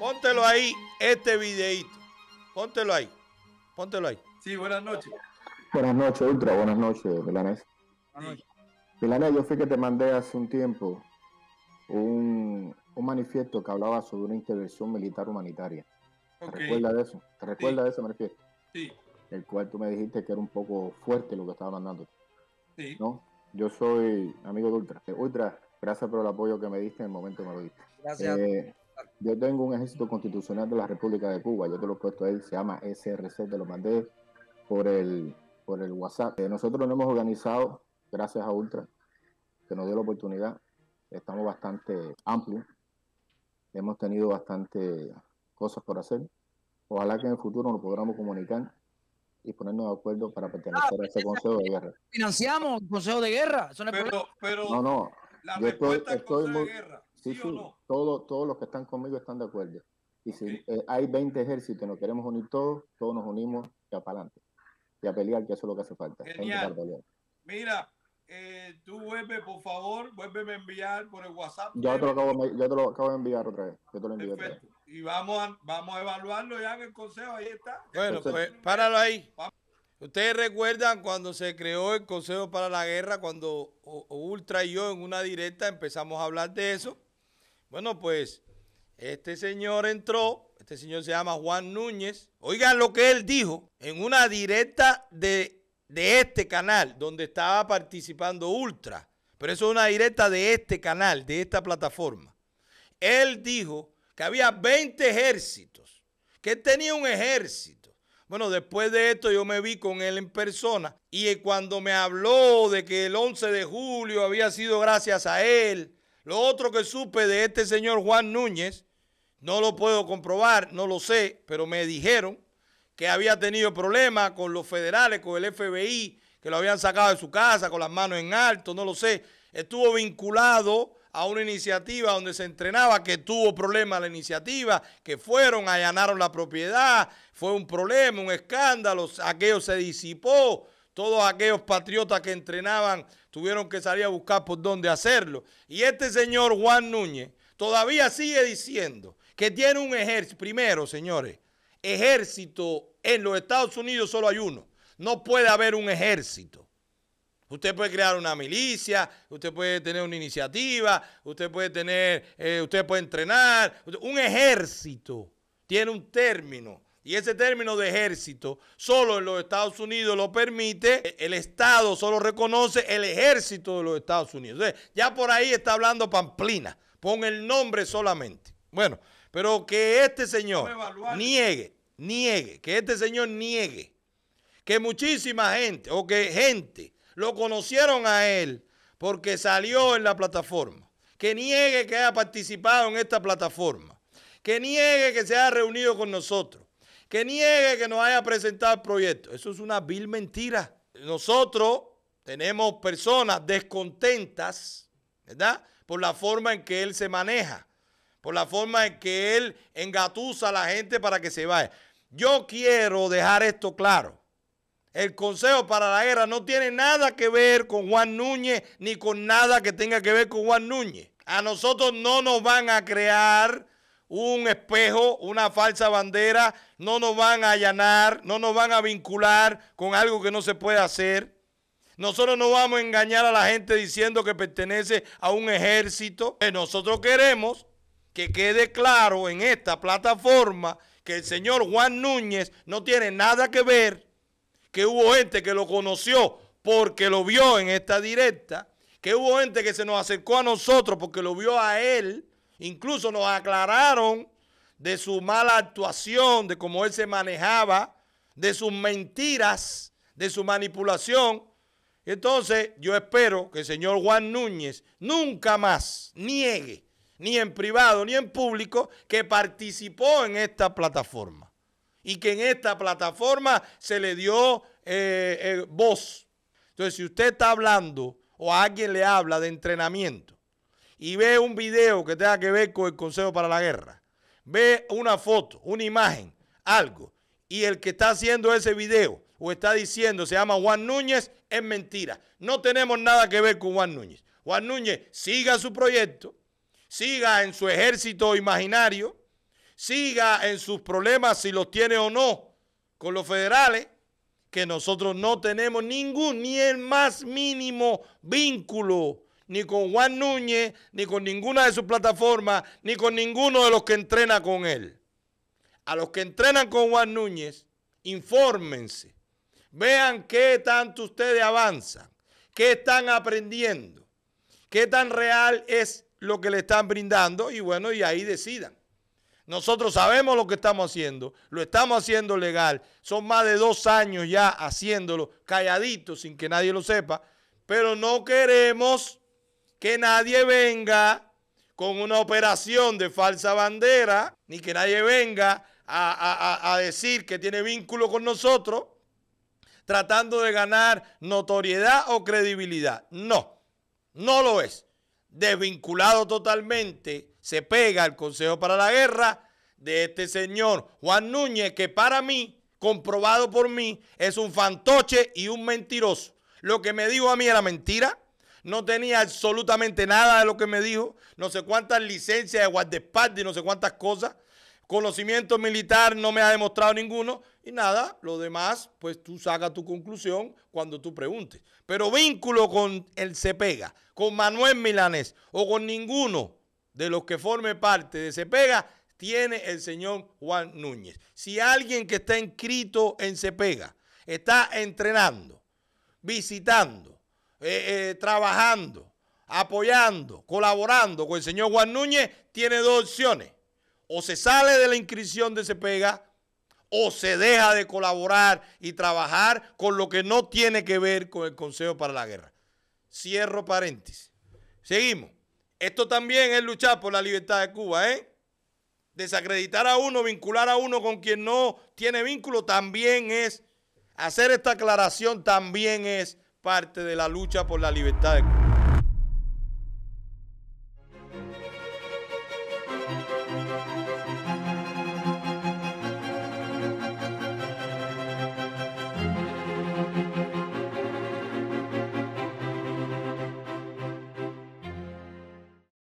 Póntelo ahí, este videito. Póntelo ahí. Póntelo ahí. Sí, buenas noches. Buenas noches, Ultra. Buenas noches, Milanés. Buenas yo fui que te mandé hace un tiempo un, manifiesto que hablaba sobre una intervención militar humanitaria. ¿Te recuerdas de eso? ¿Te recuerdas de ese manifiesto? Sí. El cual tú me dijiste que era un poco fuerte lo que estaba mandando. Sí. ¿No? Yo soy amigo de Ultra. Eh, Ultra, gracias por el apoyo que me diste en el momento que me lo diste. Gracias. Eh, yo tengo un ejército constitucional de la República de Cuba, yo te lo he puesto ahí, se llama SRC, te lo mandé por el, por el WhatsApp. Eh, nosotros lo hemos organizado, gracias a Ultra, que nos dio la oportunidad, estamos bastante amplios, hemos tenido bastante cosas por hacer. Ojalá que en el futuro nos podamos comunicar y ponernos de acuerdo para pertenecer a ese Consejo de Guerra. Financiamos el Consejo de Guerra. no, pero, no, no, yo estoy, Sí, sí, todos los que están conmigo están de acuerdo. Y si eh, hay 20 ejércitos y nos queremos unir todos, todos nos unimos y para adelante. Y a pelear, que eso es lo que hace falta. Mira, eh, tú vuelve, por favor, vuélveme a enviar por el WhatsApp. Yo te lo acabo, yo te lo acabo de enviar otra vez. Y vamos vamos a evaluarlo ya en el consejo, ahí está. Bueno, pues páralo ahí. Ustedes recuerdan cuando se creó el Consejo para la Guerra, cuando Ultra y yo en una directa empezamos a hablar de eso bueno, pues este señor entró, este señor se llama Juan Núñez. Oigan lo que él dijo en una directa de, de este canal, donde estaba participando Ultra. Pero eso es una directa de este canal, de esta plataforma. Él dijo que había 20 ejércitos, que tenía un ejército. Bueno, después de esto yo me vi con él en persona y cuando me habló de que el 11 de julio había sido gracias a él, lo otro que supe de este señor Juan Núñez, no lo puedo comprobar, no lo sé, pero me dijeron que había tenido problemas con los federales, con el FBI, que lo habían sacado de su casa con las manos en alto, no lo sé. Estuvo vinculado a una iniciativa donde se entrenaba, que tuvo problemas la iniciativa, que fueron, allanaron la propiedad, fue un problema, un escándalo, aquello se disipó, todos aquellos patriotas que entrenaban tuvieron que salir a buscar por dónde hacerlo. Y este señor Juan Núñez todavía sigue diciendo que tiene un ejército. Primero, señores, ejército en los Estados Unidos solo hay uno. No puede haber un ejército. Usted puede crear una milicia, usted puede tener una iniciativa, usted puede tener, eh, usted puede entrenar. Un ejército tiene un término y ese término de ejército solo en los Estados Unidos lo permite, el Estado solo reconoce el ejército de los Estados Unidos. ya por ahí está hablando Pamplina, pon el nombre solamente. Bueno, pero que este señor niegue, niegue, que este señor niegue que muchísima gente o que gente lo conocieron a él porque salió en la plataforma, que niegue que haya participado en esta plataforma, que niegue que se haya reunido con nosotros que niegue que nos haya presentado el proyecto. Eso es una vil mentira. Nosotros tenemos personas descontentas, ¿verdad? Por la forma en que él se maneja, por la forma en que él engatusa a la gente para que se vaya. Yo quiero dejar esto claro. El Consejo para la Guerra no tiene nada que ver con Juan Núñez ni con nada que tenga que ver con Juan Núñez. A nosotros no nos van a crear un espejo, una falsa bandera, no nos van a allanar, no nos van a vincular con algo que no se puede hacer. Nosotros no vamos a engañar a la gente diciendo que pertenece a un ejército. Eh, nosotros queremos que quede claro en esta plataforma que el señor Juan Núñez no tiene nada que ver, que hubo gente que lo conoció porque lo vio en esta directa, que hubo gente que se nos acercó a nosotros porque lo vio a él Incluso nos aclararon de su mala actuación, de cómo él se manejaba, de sus mentiras, de su manipulación. Entonces, yo espero que el señor Juan Núñez nunca más niegue, ni en privado ni en público, que participó en esta plataforma y que en esta plataforma se le dio eh, eh, voz. Entonces, si usted está hablando o alguien le habla de entrenamiento, y ve un video que tenga que ver con el Consejo para la Guerra, ve una foto, una imagen, algo, y el que está haciendo ese video o está diciendo se llama Juan Núñez, es mentira. No tenemos nada que ver con Juan Núñez. Juan Núñez siga su proyecto, siga en su ejército imaginario, siga en sus problemas si los tiene o no con los federales, que nosotros no tenemos ningún, ni el más mínimo vínculo ni con Juan Núñez, ni con ninguna de sus plataformas, ni con ninguno de los que entrena con él. A los que entrenan con Juan Núñez, infórmense. Vean qué tanto ustedes avanzan, qué están aprendiendo, qué tan real es lo que le están brindando y bueno, y ahí decidan. Nosotros sabemos lo que estamos haciendo, lo estamos haciendo legal, son más de dos años ya haciéndolo calladito sin que nadie lo sepa, pero no queremos que nadie venga con una operación de falsa bandera, ni que nadie venga a, decir que tiene vínculo con nosotros, tratando de ganar notoriedad o credibilidad. No, no lo es. Desvinculado totalmente, se pega el Consejo para la Guerra de este señor Juan Núñez, que para mí, comprobado por mí, es un fantoche y un mentiroso. Lo que me dijo a mí era mentira. No tenía absolutamente nada de lo que me dijo. No sé cuántas licencias de guardaespaldas y no sé cuántas cosas. Conocimiento militar no me ha demostrado ninguno. Y nada, lo demás, pues tú sacas tu conclusión cuando tú preguntes. Pero vínculo con el Cepega, con Manuel Milanés o con ninguno de los que forme parte de Cepega tiene el señor Juan Núñez. Si alguien que está inscrito en Cepega está entrenando, visitando, eh, eh, trabajando, apoyando, colaborando con el señor Juan Núñez, tiene dos opciones. O se sale de la inscripción de pega, o se deja de colaborar y trabajar con lo que no tiene que ver con el Consejo para la Guerra. Cierro paréntesis. Seguimos. Esto también es luchar por la libertad de Cuba, ¿eh? Desacreditar a uno, vincular a uno con quien no tiene vínculo, también es, hacer esta aclaración también es parte de la lucha por la libertad de